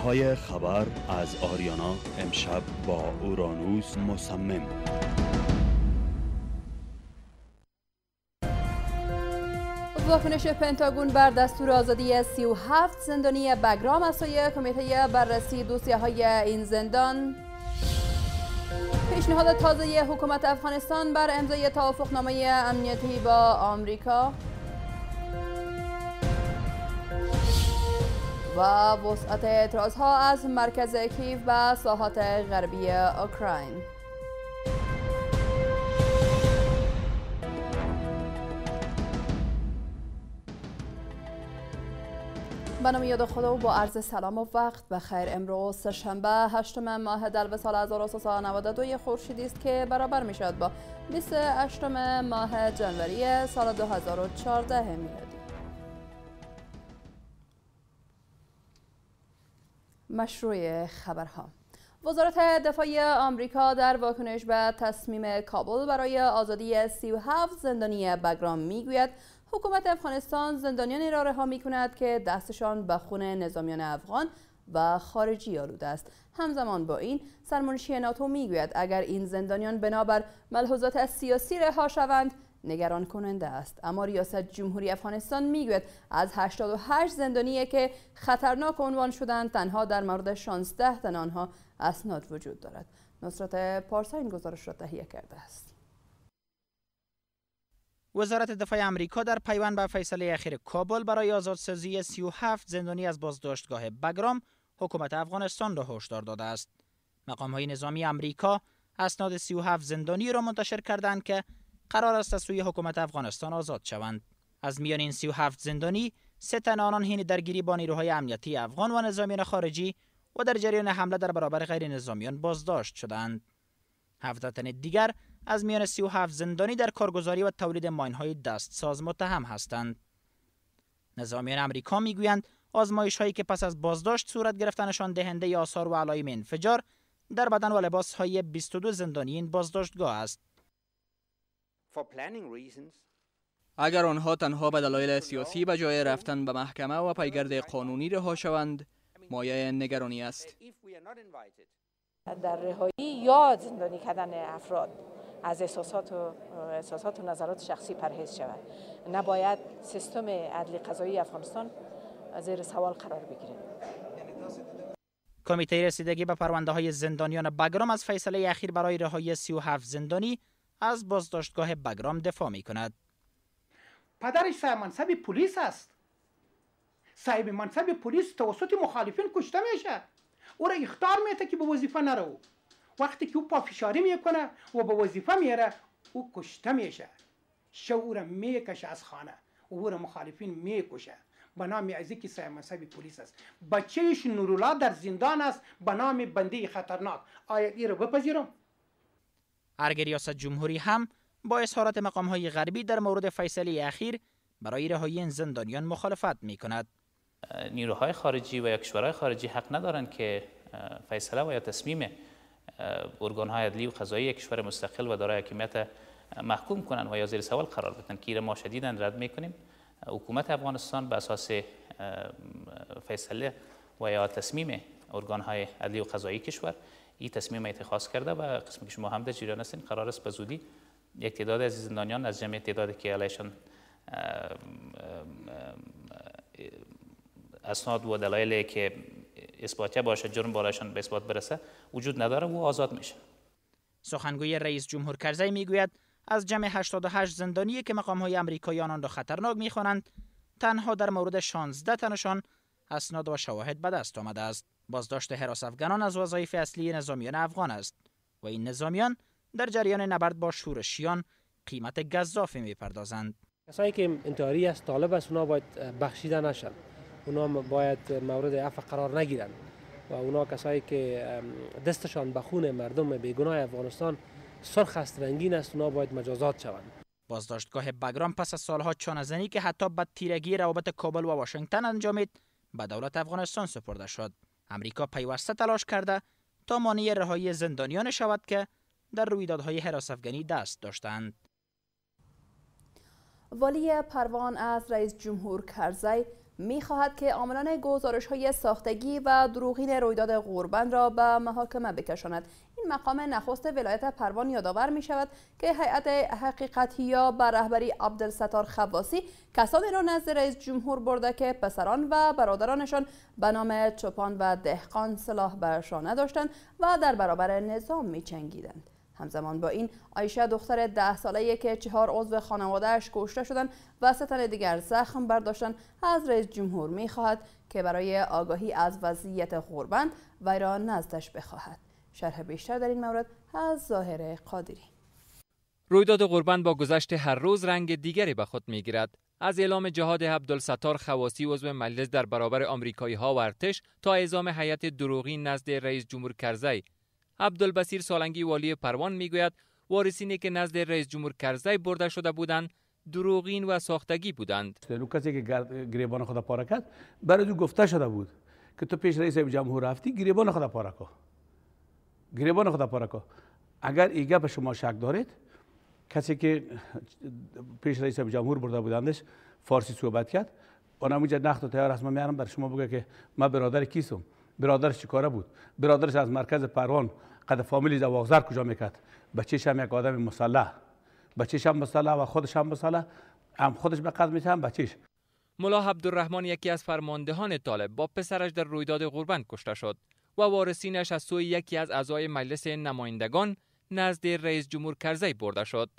های خبر از آریانا امشب با اورانوس مصمم واکنش پنتاگون بر دستور آزادی 37 زندانی بگرام از کمیته بررسی دوسیه های این زندان پیشنهاد تازه حکومت افغانستان بر امضای توافقنامه امنیتی با آمریکا و وسعت اعتراض ها از مرکز کیف و ساحات غربی اوکراین به نام یاد خدا و با عرض سلام و وقت بخیر امروز شنبه هشتم ماه دلو سال 1392 خورشیدی است که برابر می شود با 28 ماه جنوری سال 2014 میلادی مشروع خبرها وزارت دفاع آمریکا در واکنش به تصمیم کابل برای آزادی 37 زندانی بگرام میگوید حکومت افغانستان زندانیانی را رها می که دستشان به خون نظامیان افغان و خارجی آلوده است همزمان با این سرمنشی ناتو میگوید اگر این زندانیان بنابر ملحوظات سیاسی رها شوند نگران کننده است اما ریاست جمهوری افغانستان میگوید از 88 زندانی که خطرناک عنوان شدند تنها در مورد 16 تن آنها اسناد وجود دارد نصرت پارسا این گزارش را تهیه کرده است وزارت دفاع آمریکا در پیوند به فیصله اخیر کابل برای آزادسازی 37 زندانی از بازداشتگاه بگرام حکومت افغانستان را هشدار داده است مقام های نظامی امریکا اسناد 37 زندانی را منتشر کردند که قرار است از سوی حکومت افغانستان آزاد شوند از میان این 37 زندانی سه تن آنان حین درگیری با نیروهای امنیتی افغان و نظامیان خارجی و در جریان حمله در برابر غیر نظامیان بازداشت شدند هفت تن دیگر از میان 37 زندانی در کارگزاری و تولید دست ساز متهم هستند نظامیان امریکا میگویند آزمایش هایی که پس از بازداشت صورت گرفتنشان دهنده آثار و علایم انفجار در بدن و لباس های 22 زندانی این بازداشتگاه است اگر آنها تنها به دلایل سیاسی به جای رفتن به محکمه و پیگرد قانونی رها شوند مایه نگرانی است در رهایی یا زندانی کردن افراد از احساسات و, احساسات و نظرات شخصی پرهیز شود نباید سیستم عدلی قضایی افغانستان زیر سوال قرار بگیرد کمیته رسیدگی به پرونده های زندانیان بگرام از فیصله اخیر برای رهایی 37 زندانی از بازداشتگاه بگرام دفاع می کند پدرش منصب پلیس است صاحب منصب پلیس توسط مخالفین کشته میشه او را اختار میده که به وظیفه نرو وقتی که او پافشاری میکنه و به وظیفه میره او کشته میشه شو او را میکشه از خانه و او را مخالفین میکشه به نام ازی که صاحب منصب پلیس است بچهش نورولا در زندان است به نام بنده خطرناک آیا این را بپذیرم ارگ ریاست جمهوری هم با اظهارات مقام های غربی در مورد فیصله اخیر برای رهایی این زندانیان مخالفت می کند. نیروهای خارجی و یا کشورهای خارجی حق ندارند که فیصله و یا تصمیم ارگانهای عدلی و قضایی کشور مستقل و دارای حکمیت محکوم کنند و یا زیر سوال قرار بدن که ما شدیدا رد کنیم. حکومت افغانستان به اساس فیصله و یا تصمیم ارگانهای عدلی و قضایی کشور این تصمیم اتخاذ کرده و قسمی که شما هم در جریان هستین قرار است به زودی یک تعداد از زندانیان از جمعیت تعدادی که علیشان اسناد و دلایلی که اثباتیه باشه جرم بالایشان به اثبات برسه وجود نداره و آزاد میشه سخنگوی رئیس جمهور کرزی میگوید از جمع 88 زندانی که مقام های امریکایی آن را خطرناک میخوانند تنها در مورد 16 تنشان اسناد و شواهد به دست آمده است بازداشت حراس افغانان از وظایف اصلی نظامیان افغان است و این نظامیان در جریان نبرد با شورشیان قیمت گذافی میپردازند کسایی که انتحاری است طالب است اونا باید بخشیده نشن اونا باید مورد عفو قرار نگیرند. و اونا کسایی که دستشان به خون مردم بیگناه افغانستان سرخ است رنگین است اونا باید مجازات شوند بازداشتگاه بگرام پس از سالها چانزنی که حتی به تیرگی روابط کابل و واشنگتن انجامید به دولت افغانستان سپرده شد امریکا پیوسته تلاش کرده تا مانع رهایی زندانیان شود که در رویدادهای حراس افغانی دست داشتند. والی پروان از رئیس جمهور کرزی میخواهد که عاملان گزارش های ساختگی و دروغین رویداد قربان را به محاکمه بکشاند این مقام نخست ولایت پروان یادآور می شود که هیئت حقیقتی یا به رهبری عبدالستار خواسی کسانی را نزد رئیس جمهور برده که پسران و برادرانشان به نام چپان و دهقان سلاح برشان نداشتند و در برابر نظام می چنگیدند. همزمان با این آیشه دختر ده ساله که چهار عضو خانوادهش کشته شدند و سه تن دیگر زخم برداشتن از رئیس جمهور خواهد که برای آگاهی از وضعیت غربند و را نزدش بخواهد شرح بیشتر در این مورد از ظاهر قادری رویداد قربان با گذشت هر روز رنگ دیگری به خود میگیرد از اعلام جهاد عبدالستار خواسی عضو مجلس در برابر آمریکایی ها و ارتش تا اعزام هیئت دروغی نزد رئیس جمهور کرزی عبدالبصیر سالنگی والی پروان میگوید وارثینی که نزد رئیس جمهور کرزی برده شده بودند دروغین و ساختگی بودند در کسی که گریبان خود پاره کرد برای دو گفته شده بود که تو پیش رئیس جمهور رفتی گریبان خود پاره کن گریبان خود پاره کن اگر ایگه به شما شک دارید کسی که پیش رئیس جمهور برده بودندش فارسی صحبت کرد اونم اونجا نخت و تیار هست من میارم شما بگه که من برادر کیسم برادرش چیکاره بود برادرش از مرکز پروان قد کجا میکرد بچیش هم یک آدم مسلح بچیش هم مسلح و خودش هم مسلح هم خودش به قد میشه هم بچیش ملا عبدالرحمن یکی از فرماندهان طالب با پسرش در رویداد غربند کشته شد و وارسینش از سوی یکی از اعضای مجلس نمایندگان نزد رئیس جمهور کرزی برده شد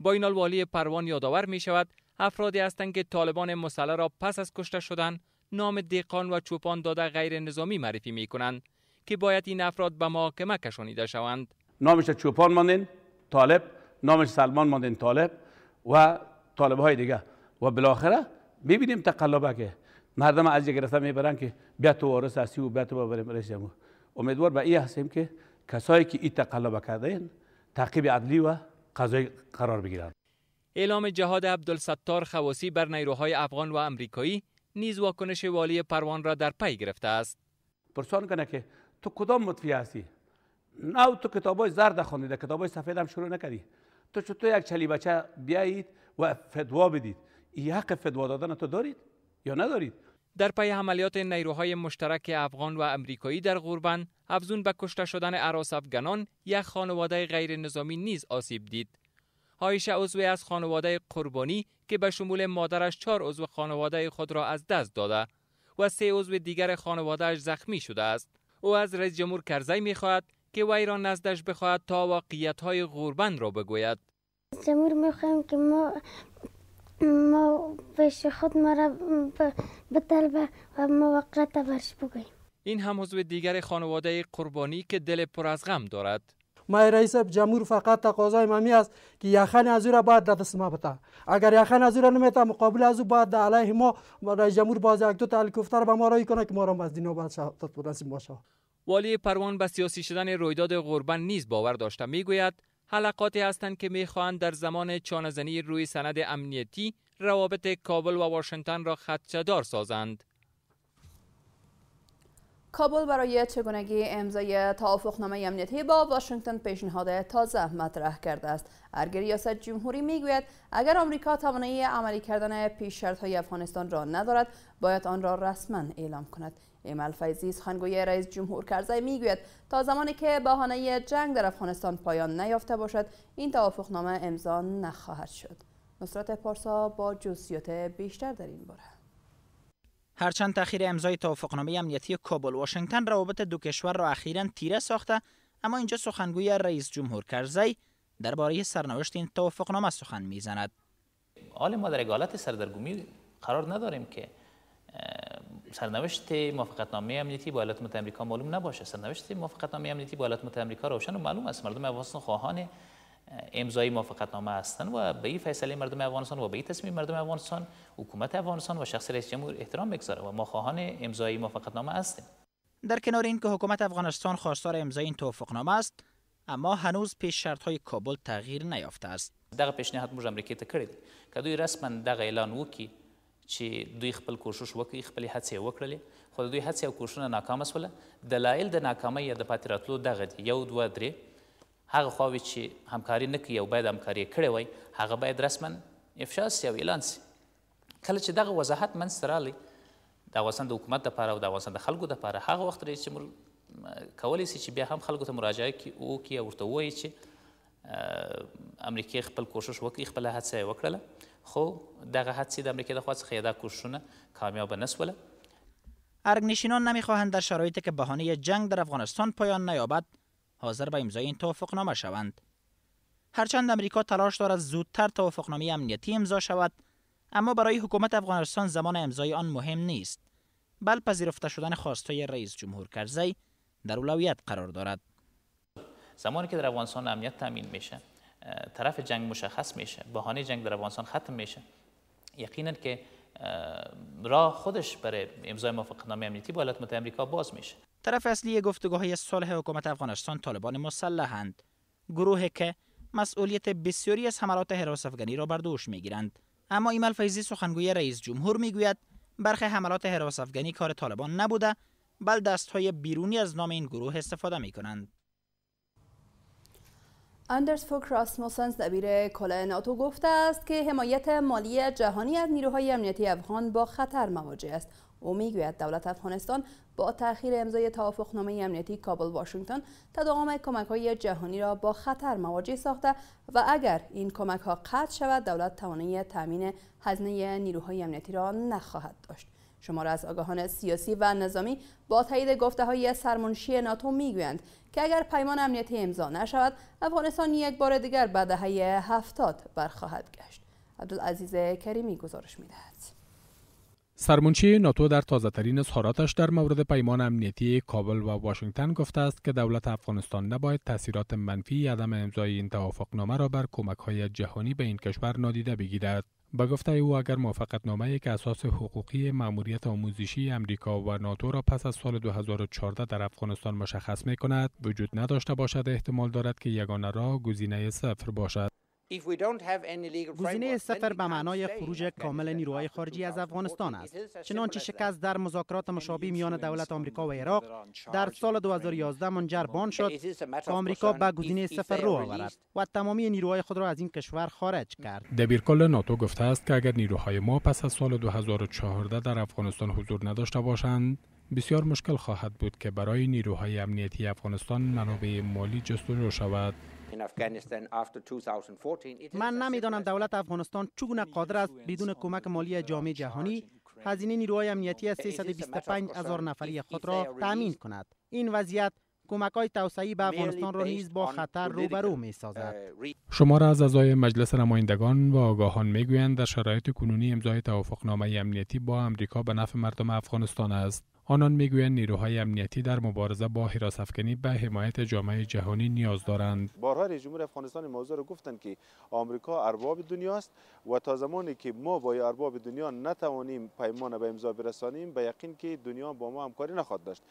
با این والی پروان یادآور می شود افرادی هستند که طالبان مسلح را پس از کشته شدن نام دیقان و چوپان داده غیر نظامی معرفی می کنند که باید این افراد به محاکمه کشانیده شوند نامش چوپان ماندین طالب نامش سلمان ماندین طالب و طالب های دیگه و بالاخره میبینیم تقلبه که مردم از یک گرفته میبرن که بیا تو وارث هستی و بیا تو ببریم رئیس جمهور امیدوار به این هستیم که کسایی که این تقلبه کرده تعقیب عدلی و قضایی قرار بگیرند اعلام جهاد عبدالستار خواسی بر نیروهای افغان و امریکایی نیز واکنش والی پروان را در پی گرفته است پرسان کنه که تو کدام مطفی هستی نه تو کتابای زرد کتاب های سفید هم شروع نکردی تو چطور تو یک چلی بچه بیایید و فدوا بدید این حق فدوا دادن تو دارید یا ندارید در پی عملیات نیروهای مشترک افغان و امریکایی در غوربند افزون به کشته شدن عراس افغانان یک خانواده غیر نظامی نیز آسیب دید هایشه عضوی از خانواده قربانی که به شمول مادرش چهار عضو خانواده خود را از دست داده و سه عضو دیگر خانوادهش زخمی شده است او از رئیس جمهور کرزی می خواهد که وی را نزدش بخواهد تا واقعیت های غربند را بگوید جمهور می که ما ما خود ما را و ما واقعیت برش بگوییم این هم حضور دیگر خانواده قربانی که دل پر از غم دارد ما رئیس جمهور فقط تقاضای می است که یخن از او را باید در دست ما بتا اگر یخن از را نمیتا مقابل از او باید در علیه ما رئیس جمهور باز یک دو تا هلیکوپتر به ما رای کنه که ما را از دینا باید شهادت برسیم باشه والی پروان به سیاسی شدن رویداد غربن نیز باور داشته میگوید حلقاتی هستند که میخواهند در زمان چانزنی روی سند امنیتی روابط کابل و واشنگتن را خدشهدار سازند کابل برای چگونگی امضای توافقنامه امنیتی با واشنگتن پیشنهاد تازه مطرح کرده است ارگر ریاست جمهوری گوید اگر آمریکا توانایی عملی کردن پیش شرط های افغانستان را ندارد باید آن را رسما اعلام کند ایمل فیزی سخنگوی رئیس جمهور کرزی میگوید تا زمانی که بهانه جنگ در افغانستان پایان نیافته باشد این توافقنامه امضا نخواهد شد نصرت پارسا با جزئیات بیشتر در این باره هرچند تاخیر امضای توافقنامه امنیتی کابل واشنگتن روابط دو کشور را اخیرا تیره ساخته اما اینجا سخنگوی رئیس جمهور کرزی درباره سرنوشت این توافقنامه سخن میزند حال ما در اگالت سردرگمی قرار نداریم که سرنوشت موافقتنامه امنیتی با ایالات متحده آمریکا معلوم نباشه سرنوشت موافقتنامه امنیتی با ایالات متحده آمریکا روشن و معلوم است مردم افغانستان خواهان امضای موافقتنامه هستند و به این فیصله مردم افغانستان و به این تصمیم مردم افغانستان حکومت افغانستان و شخص رئیس جمهور احترام بگذاره و ما خواهان امضای موافقتنامه هستیم در کنار این که حکومت افغانستان خواستار امضای این توافقنامه است اما هنوز پیش شرط های کابل تغییر نیافته است دغه پیشنهاد موږ امریکا ته کړی دی که دوی رسما دغه اعلان وکړي چې دوی خپل کوشش وکړي خپل هڅې وکړلې خو دوی هڅې او کوششونه ناکامه شول دلایل د ناکامۍ یا د پاتې راتلو دغه دي یو دوه درې هغه خواوې چې همکاري نه کوي او باید همکاري کړې وای هغه باید رسما افشا سي او اعلان سي کله چې دغه وضاحت منځته راغلی د افغانستان د حکومت دپاره او د افغانستان د خلکو دپاره هغه وخت رئیس جمهور کولی سي چې بیا هم خلکو ته مراجعه وکړي او ورته ووایي چې امریکای خپل کوشش وکړي خپل هڅه وکړله خو دغه هڅې د امریکای د خوا څخه یاده کوششونه کامیاب نسوله ارگنشینان نمیخواهند در شرایطی که بهانه جنگ در افغانستان پایان نیابد حاضر به امضای این توافقنامه شوند هرچند امریکا تلاش دارد زودتر توافقنامه امنیتی امضا شود اما برای حکومت افغانستان زمان امضای آن مهم نیست بل پذیرفته شدن خواستهای رئیس جمهور کرزی در اولویت قرار دارد زمانی که در افغانستان امنیت تامین میشه طرف جنگ مشخص میشه بهانه جنگ در افغانستان ختم میشه یقینا که راه خودش برای امضای موافقتنامه امنیتی با ایالات متحده آمریکا باز میشه طرف اصلی گفتگوهای صلح حکومت افغانستان طالبان مسلحند گروهی که مسئولیت بسیاری از حملات حراس افغانی را بر دوش میگیرند اما ایمل فیزی سخنگوی رئیس جمهور میگوید برخی حملات حراس افغانی کار طالبان نبوده بل دستهای بیرونی از نام این گروه استفاده می کنند. اندرس فوک راسموسنز دبیر کل ناتو گفته است که حمایت مالی جهانی از نیروهای امنیتی افغان با خطر مواجه است او میگوید دولت افغانستان با تأخیر امضای توافقنامه امنیتی کابل واشنگتن تداوم کمک های جهانی را با خطر مواجه ساخته و اگر این کمک ها قطع شود دولت توانایی تامین هزینه نیروهای امنیتی را نخواهد داشت شماره از آگاهان سیاسی و نظامی با تایید گفته های سرمنشی ناتو میگویند که اگر پیمان امنیتی امضا نشود افغانستان یک بار دیگر به دهه هفتاد برخواهد گشت عبدالعزیز کریمی گزارش میدهد سرمنشی ناتو در تازه ترین اظهاراتش در مورد پیمان امنیتی کابل و واشنگتن گفته است که دولت افغانستان نباید تاثیرات منفی عدم امضای این توافقنامه را بر کمک های جهانی به این کشور نادیده بگیرد. به گفته او اگر موافقتنامه که اساس حقوقی ماموریت آموزشی امریکا و ناتو را پس از سال 2014 در افغانستان مشخص می کند وجود نداشته باشد احتمال دارد که یگانه راه گزینه صفر باشد گزینه سفر به معنای خروج کامل نیروهای خارجی از افغانستان است چنانچه شکست در مذاکرات مشابه میان دولت آمریکا و عراق در سال 2011 منجر بان شد که آمریکا به گزینه سفر رو آورد و تمامی نیروهای خود را از این کشور خارج کرد دبیرکل ناتو گفته است که اگر نیروهای ما پس از سال 2014 در افغانستان حضور نداشته باشند بسیار مشکل خواهد بود که برای نیروهای امنیتی افغانستان منابع مالی جستجو شود من نمیدانم دولت افغانستان چگونه قادر است بدون کمک مالی جامعه جهانی هزینه نیروهای امنیتی از 325 هزار نفری خود را تأمین کند این وضعیت کمک های توسعی به افغانستان را نیز با خطر روبرو می سازد. Uh, شمار از اعضای مجلس نمایندگان و آگاهان می گویند در شرایط کنونی امضای توافقنامه امنیتی با امریکا به نفع مردم افغانستان است. آنان میگویند نیروهای امنیتی در مبارزه با حراس افکنی به حمایت جامعه جهانی نیاز دارند بارها رئیس جمهور افغانستان موضوع را گفتن که آمریکا ارباب دنیاست و تا زمانی که ما با ارباب دنیا نتوانیم پیمان به امضا برسانیم به یقین که دنیا با ما همکاری نخواهد داشت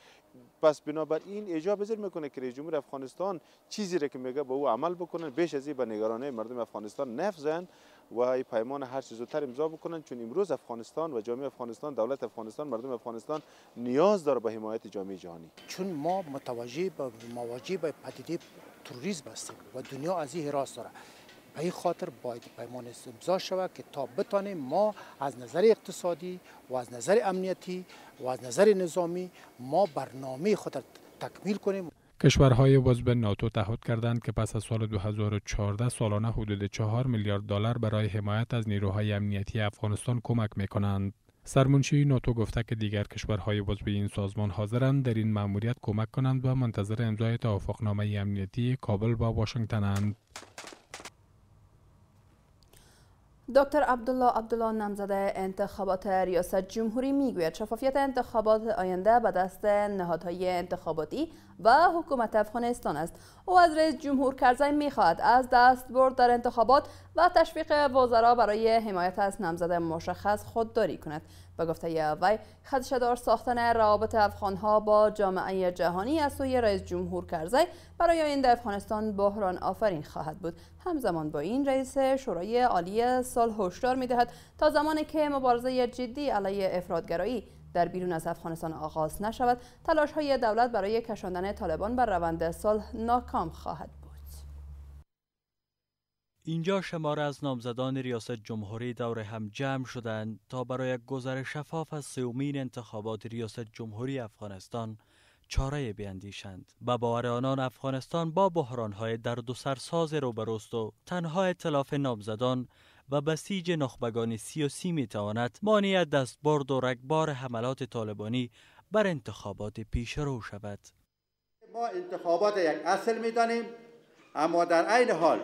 پس این ایجاب زیر میکنه که رئیس جمهور افغانستان چیزی را که میگه به او عمل بکنه بیش از این به نگرانی مردم افغانستان نفزن و این پیمان هر چیز زودتر امضا بکنن چون امروز افغانستان و جامعه افغانستان دولت افغانستان مردم افغانستان نیاز داره به حمایت جامعه جهانی چون ما متوجه به مواجه به پدیده تروریسم هستیم و دنیا از این حراس داره به این خاطر باید پیمان امضا شود که تا بتانیم ما از نظر اقتصادی و از نظر امنیتی و از نظر نظامی ما برنامه خود را تکمیل کنیم کشورهای عضو به ناتو تعهد کردند که پس از سال 2014 سالانه حدود 4 میلیارد دلار برای حمایت از نیروهای امنیتی افغانستان کمک می کنند. سرمنشی ناتو گفته که دیگر کشورهای عضو این سازمان حاضرند در این مأموریت کمک کنند و منتظر امضای توافقنامه امنیتی کابل با واشنگتنند. دکتر عبدالله عبدالله نامزده انتخابات ریاست جمهوری میگوید شفافیت انتخابات آینده به دست نهادهای انتخاباتی و حکومت افغانستان است او از رئیس جمهور کرزی میخواهد از برد در انتخابات و تشویق وزرا برای حمایت از نامزده مشخص خودداری کند به گفته وی خدشدار ساختن روابط افغانها با جامعه جهانی از سوی رئیس جمهور کرزی برای این افغانستان بحران آفرین خواهد بود همزمان با این رئیس شورای عالی سال هشدار میدهد تا زمانی که مبارزه جدی علیه افرادگرایی در بیرون از افغانستان آغاز نشود تلاش های دولت برای کشاندن طالبان بر روند صلح ناکام خواهد بود اینجا شمار از نامزدان ریاست جمهوری دور هم جمع شدند تا برای گذر شفاف از سومین انتخابات ریاست جمهوری افغانستان چاره بیاندیشند به باور آنان افغانستان با بحرانهای در و سرساز روبروست و تنها اطلاف نامزدان و بسیج نخبگان سیاسی میتواند دست برد و رگبار حملات طالبانی بر انتخابات پیشرو شود ما انتخابات یک اصل دانیم اما در عین حال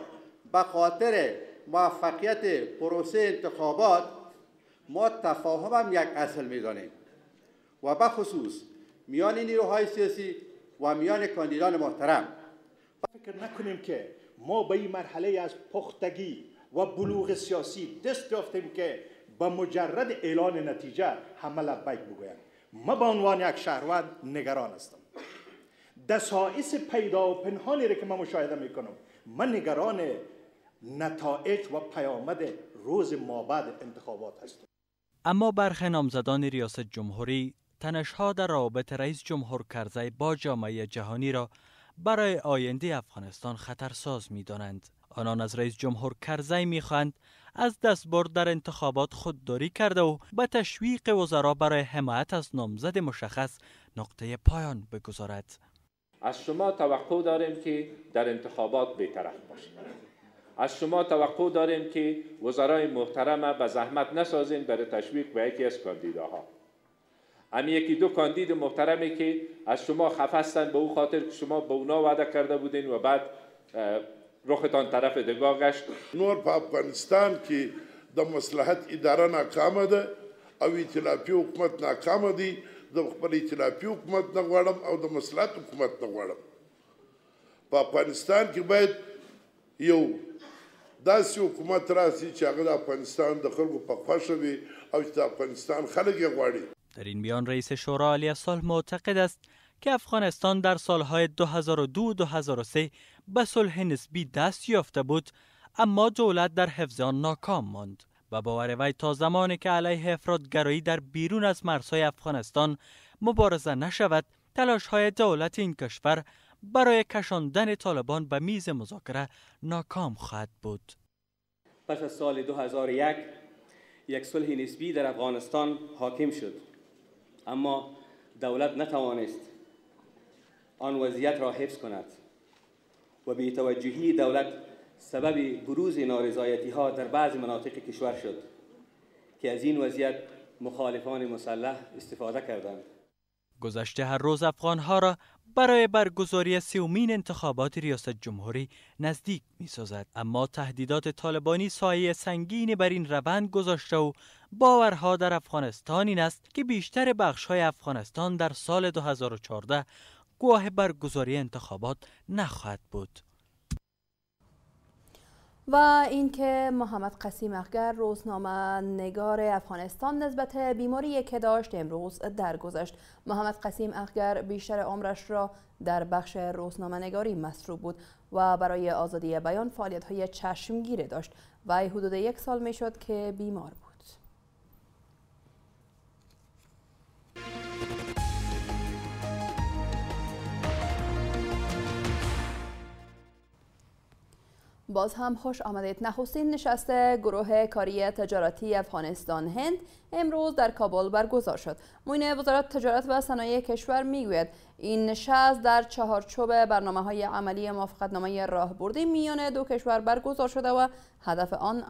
به خاطر موفقیت پروسه انتخابات ما تفاهم هم یک اصل میدانیم و به خصوص میان نیروهای سیاسی و میان کاندیدان محترم فکر نکنیم که ما به این مرحله از پختگی و بلوغ سیاسی دست یافتیم که به مجرد اعلان نتیجه همه لبیک بگویم ما به عنوان یک شهروند نگران هستم دسایس پیدا و پنهانی را که ما مشاهده میکنم من نگران نتایج و پیامد روز ما بعد انتخابات است اما برخی نامزدان ریاست جمهوری تنشها در روابط رئیس جمهور کرزی با جامعه جهانی را برای آینده افغانستان خطرساز می دانند. آنان از رئیس جمهور کرزی می خواهند از برد در انتخابات خودداری کرده و به تشویق وزرا برای حمایت از نامزد مشخص نقطه پایان بگذارد. از شما توقع داریم که در انتخابات بیطرف باشید. از شما توقع داریم که وزرای محترمه به زحمت نسازین برای تشویق به یکی از کاندیداها امی یکی دو کاندید محترمی که از شما خفستن به او خاطر که شما به اونا وعده کرده بودین و بعد رختان طرف دگاه گشت نور په افغانستان کې د مصلحت اداره ناکامه ده او ائتلافي حکومت ناکامه دی د خپل ائتلافي حکومت نه غواړم او د مصلحت حکومت نه غواړم په افغانستان کې باید یو داسې حکومت راسي چې هغه د افغانستان د خلکو په خوښه او چې د افغانستان خلک یې غواړي در این بیان رئیس شورا علی اصال معتقد است که افغانستان در سالهای 2002 و 2003 به صلح نسبی دست یافته بود اما دولت در حفظ آن ناکام ماند و باور وی تا زمانی که علیه افرادگرایی در بیرون از مرزهای افغانستان مبارزه نشود تلاش های دولت این کشور برای کشاندن طالبان به میز مذاکره ناکام خواهد بود. پس از سال 2001 یک صلح نسبی در افغانستان حاکم شد اما دولت نتوانست آن وضعیت را حفظ کند و به توجهی دولت سبب بروز نارضایتی ها در بعض مناطق کشور شد که از این وضعیت مخالفان مسلح استفاده کردند گذشته هر روز افغان ها را برای برگزاری سیومین انتخابات ریاست جمهوری نزدیک می سازد. اما تهدیدات طالبانی سایه سنگینی بر این روند گذاشته و باورها در افغانستان این است که بیشتر بخش های افغانستان در سال 2014 گواه برگزاری انتخابات نخواهد بود. و اینکه محمد قسیم اخگر روزنامه نگار افغانستان نسبت بیماری که داشت امروز درگذشت محمد قسیم اخگر بیشتر عمرش را در بخش روزنامه نگاری مصروب بود و برای آزادی بیان فعالیت های چشمگیره داشت و حدود یک سال میشد که بیمار بود باز هم خوش آمدید نخستین نشست گروه کاری تجارتی افغانستان هند امروز در کابل برگزار شد موینه وزارت تجارت و صنایع کشور میگوید این نشست در چهارچوب برنامه های عملی موافقتنامه راهبردی میان دو کشور برگزار شده و هدف آن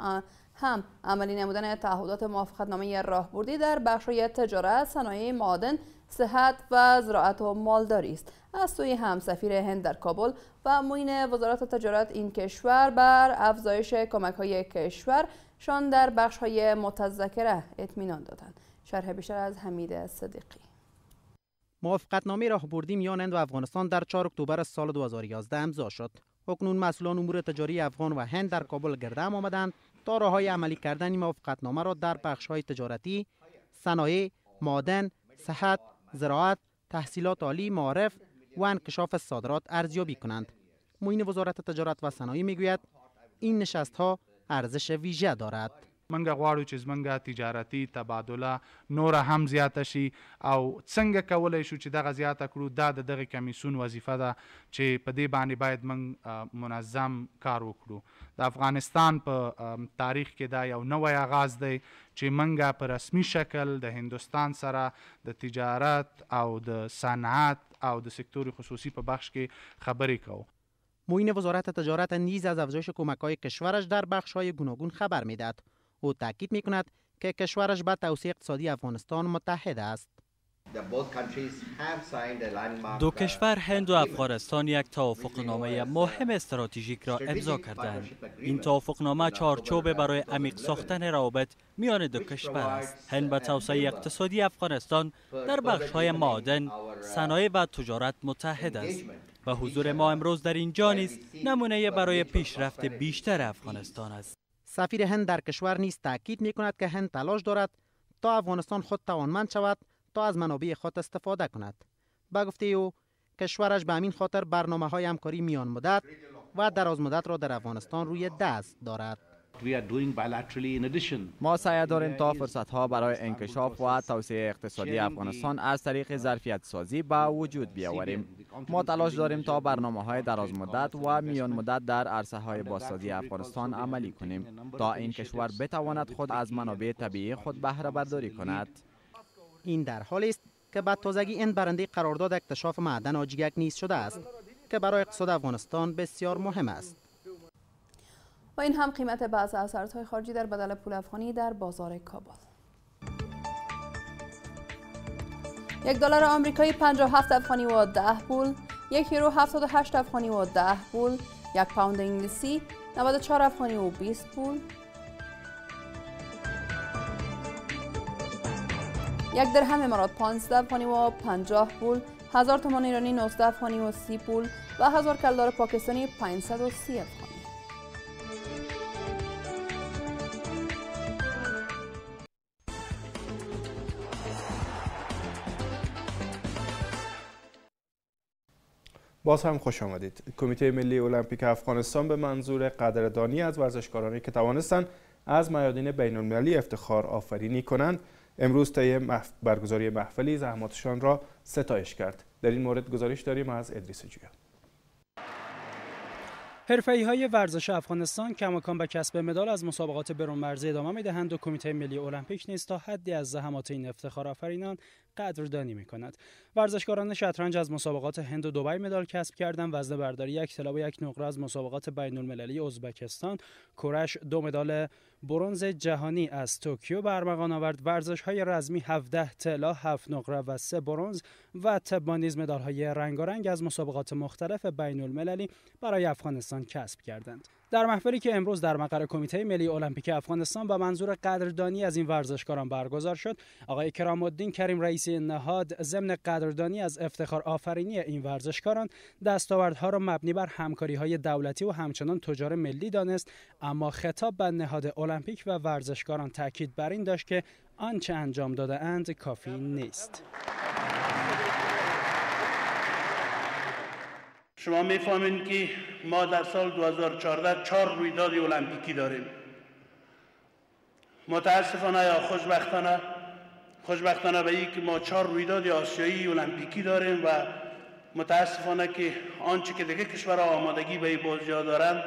هم عملی نمودن تعهدات موافقتنامه راهبردی در های تجارت، صنایع معادن، صحت و زراعت و مالداری است. از سوی هم سفیر هند در کابل و معین وزارت تجارت این کشور بر افزایش کمک کشور کشورشان در بخش های متذکره اطمینان دادند. شرح بیشتر از حمید صدیقی موافقتنامه راهبردی میان هند و افغانستان در 4 اکتبر سال 2011 امضا شد. اکنون مسئولان امور تجاری افغان و هند در کابل گردم آمدند تا راه های عملی کردن این موافقتنامه را در بخش های تجارتی، صنایع، مادن، صحت، زراعت، تحصیلات عالی، معارف و انکشاف صادرات ارزیابی کنند. موین وزارت تجارت و صنایع میگوید این نشست ها ارزش ویژه دارد. منګه غواړو چې زمنګه تجارتی تبادله نور هم زیاته شي او څنګه کولای شو چې دغه زیاته کړو دا د دغه کمیسون وظیفه ده چې په دې باندې باید من منظم کار وکړو د افغانستان په تاریخ کې دا یو نوې آغاز دی چې منګه په رسمي شکل د هندستان سره د تجارت او د صنعت او د سکتور خصوصی په بخش کې خبرې کوو موین وزارت تجارت نیز از افزایش کمک های کشورش در بخش های گوناگون خبر میدهد. او تاکید می کند که کشورش با توسعه اقتصادی افغانستان متحد است. دو کشور هند و افغانستان یک توافق نامه مهم استراتژیک را امضا کردند. این توافق نامه چارچوب برای عمیق ساختن روابط میان دو کشور است. هند به توسعه اقتصادی افغانستان در بخش های معادن، صنایع و تجارت متحد است. و حضور ما امروز در اینجا نیز نمونه برای پیشرفت بیشتر افغانستان است. سفیر هند در کشور نیز تاکید می کند که هند تلاش دارد تا افغانستان خود توانمند شود تا از منابع خود استفاده کند به گفته او کشورش به همین خاطر برنامه های همکاری میان مدت و دراز مدت را در افغانستان روی دست دارد ما سعی داریم تا فرصت ها برای انکشاف و توسعه اقتصادی افغانستان از طریق ظرفیت سازی به وجود بیاوریم ما تلاش داریم تا برنامه های دراز مدت و میان مدت در عرصه های بازسازی افغانستان عملی کنیم تا این کشور بتواند خود از منابع طبیعی خود بهره برداری کند این در حالی است که بعد تازگی این برنده قرارداد اکتشاف معدن آجیگک نیست شده است که برای اقتصاد افغانستان بسیار مهم است و این هم قیمت بعض از های خارجی در بدل پول افغانی در بازار کابل یک دلار آمریکایی 57 افغانی و 10 پول یک یورو 78 افغانی و 10 پول یک پوند انگلیسی 94 افغانی و 20 پول یک درهم امارات 15 افغانی و 50 پول هزار تومان ایرانی 19 افغانی و 30 پول و هزار کلدار پاکستانی 530 افغانی باز هم خوش آمدید کمیته ملی المپیک افغانستان به منظور قدردانی از ورزشکارانی که توانستند از میادین بین المللی افتخار آفرینی کنند امروز طی برگزاری محفلی زحماتشان را ستایش کرد در این مورد گزارش داریم از ادریس جویا حرفه‌ای های ورزش افغانستان کماکان به کسب مدال از مسابقات برون مرزی ادامه میدهند و کمیته ملی المپیک نیز تا حدی از زحمات این افتخار آفرینان قدردانی می کند ورزشکاران شطرنج از مسابقات هند و دبی مدال کسب کردند وزن برداری یک طلا و یک نقره از مسابقات بین المللی ازبکستان کرش دو مدال برونز جهانی از توکیو برمغان آورد ورزش های رزمی 17 طلا 7 نقره و 3 برونز و تبانیز مدالهای مدال های رنگارنگ از مسابقات مختلف بین المللی برای افغانستان کسب کردند در محفلی که امروز در مقر کمیته ملی المپیک افغانستان به منظور قدردانی از این ورزشکاران برگزار شد آقای کرام الدین کریم رئیس نهاد ضمن قدردانی از افتخار آفرینی این ورزشکاران دستاوردها را مبنی بر همکاری های دولتی و همچنان تجار ملی دانست اما خطاب به نهاد المپیک و ورزشکاران تاکید بر این داشت که آنچه انجام داده اند کافی نیست شما میفهمین که ما در سال 2014 چهار رویداد المپیکی داریم متاسفانه یا خوشبختانه خوشبختانه به این که ما چهار رویداد آسیایی المپیکی داریم و متاسفانه که آنچه که دیگه کشورها آمادگی به این ها دارند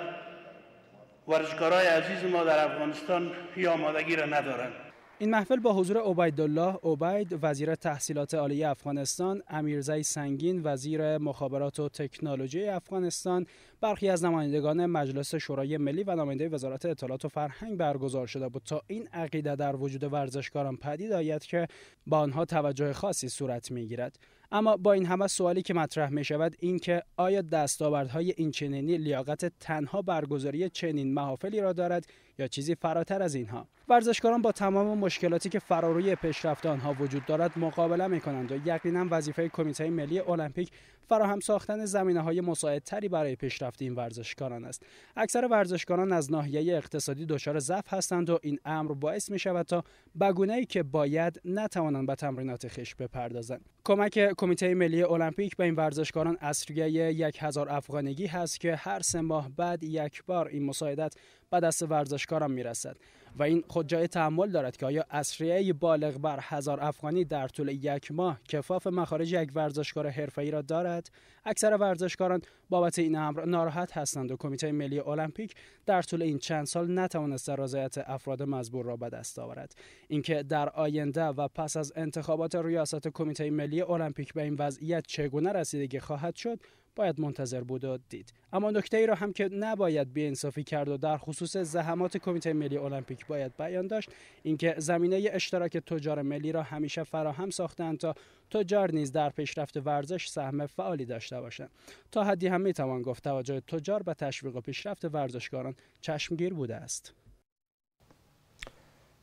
ورزشکارای عزیز ما در افغانستان این آمادگی را ندارند این محفل با حضور الله عبید وزیر تحصیلات عالی افغانستان، امیرزای سنگین وزیر مخابرات و تکنولوژی افغانستان، برخی از نمایندگان مجلس شورای ملی و نماینده وزارت اطلاعات و فرهنگ برگزار شده بود تا این عقیده در وجود ورزشکاران پدید آید که با آنها توجه خاصی صورت میگیرد اما با این همه سوالی که مطرح می شود این که آیا دستاوردهای این چنینی لیاقت تنها برگزاری چنین محافلی را دارد یا چیزی فراتر از اینها ورزشکاران با تمام مشکلاتی که فراروی پیشرفت آنها وجود دارد مقابله می کنند و یقینا وظیفه کمیته ملی المپیک فراهم ساختن زمینه های مساعدتری برای پیشرفت پیشرفت این ورزشکاران است اکثر ورزشکاران از ناحیه اقتصادی دچار ضعف هستند و این امر باعث می شود تا بگونه که باید نتوانند به تمرینات خش بپردازند کمک کمیته ملی المپیک به این ورزشکاران اسریه هزار افغانگی هست که هر سه ماه بعد یک بار این مساعدت به دست ورزشکاران رسد. و این خود جای تحمل دارد که آیا اسریه بالغ بر هزار افغانی در طول یک ماه کفاف مخارج یک ورزشکار ای را دارد اکثر ورزشکاران بابت این امر ناراحت هستند و کمیته ملی المپیک در طول این چند سال نتوانسته رضایت افراد مزبور را به دست آورد اینکه در آینده و پس از انتخابات ریاست کمیته ملی المپیک به این وضعیت چگونه رسیدگی خواهد شد باید منتظر بود و دید اما نکته ای را هم که نباید انصافی کرد و در خصوص زحمات کمیته ملی المپیک باید بیان داشت اینکه زمینه اشتراک تجار ملی را همیشه فراهم ساختند تا تجار نیز در پیشرفت ورزش سهم فعالی داشته باشند تا حدی هم میتوان گفت توجه تجار به تشویق و پیشرفت ورزشکاران چشمگیر بوده است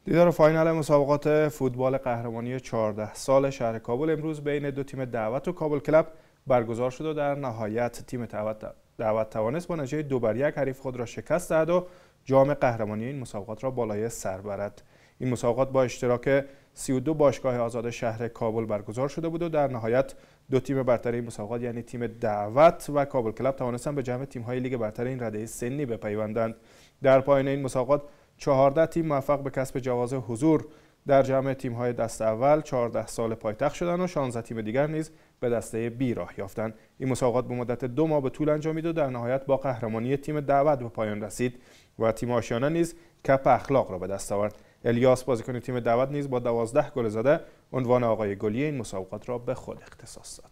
دیدار فاینال مسابقات فوتبال قهرمانی 14 سال شهر کابل امروز بین دو تیم دعوت و کابل کلب برگزار شد و در نهایت تیم دعوت توانست با نتیجه دو بر یک حریف خود را شکست دهد و جام قهرمانی این مسابقات را بالای سر برد این مسابقات با اشتراک 32 باشگاه آزاد شهر کابل برگزار شده بود و در نهایت دو تیم برتر این مسابقات یعنی تیم دعوت و کابل کلاب توانستند به جمع های لیگ برتر این رده سنی بپیوندند در پایان این مسابقات 14 تیم موفق به کسب جواز حضور در جمع تیم‌های دست اول 14 سال پایتخت شدند و 16 تیم دیگر نیز به دسته بی راه یافتن این مسابقات به مدت دو ماه به طول انجامید و در نهایت با قهرمانی تیم دعوت به پایان رسید و تیم آشیانه نیز کپ اخلاق را به دست آورد الیاس بازیکن تیم دعوت نیز با دوازده گل زده عنوان آقای گلی این مسابقات را به خود اختصاص داد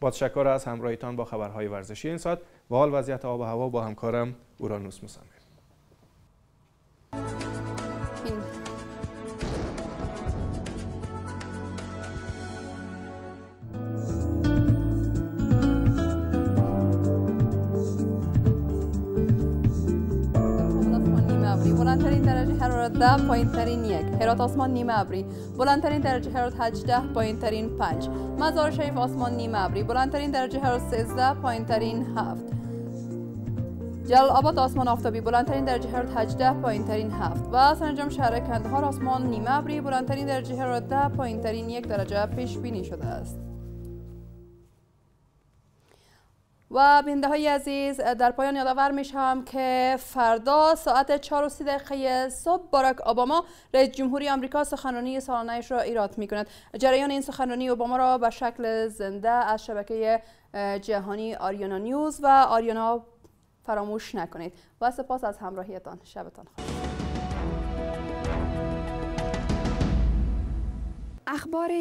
با تشکر از همراهیتان با خبرهای ورزشی این ساعت و حال وضعیت آب و هوا با همکارم اورانوس مصمم بلندترین درجه حرارت 10 پایینترین یک هرات آسمان نیمه ابری بلندترین درجه حرارت 18 پایین ترین 5 مزار شریف آسمان نیمه ابری بلندترین درجه حرارت 13 پایین ترین 7 جلال آباد آسمان آفتابی بلندترین درجه حرارت 18 پایین ترین 7 و سرانجام شهر کندهار آسمان نیمه ابری بلندترین درجه حرارت 10 پایین ترین 1 درجه پیش بینی شده است و بینده های عزیز در پایان یادآور میشم که فردا ساعت 4 و دقیقه صبح باراک اوباما رئیس جمهوری آمریکا سخنرانی سالانهش را ایراد می کند جریان این سخنرانی اوباما را به شکل زنده از شبکه جهانی آریانا نیوز و آریانا فراموش نکنید و سپاس از همراهیتان شبتان خوش اخبار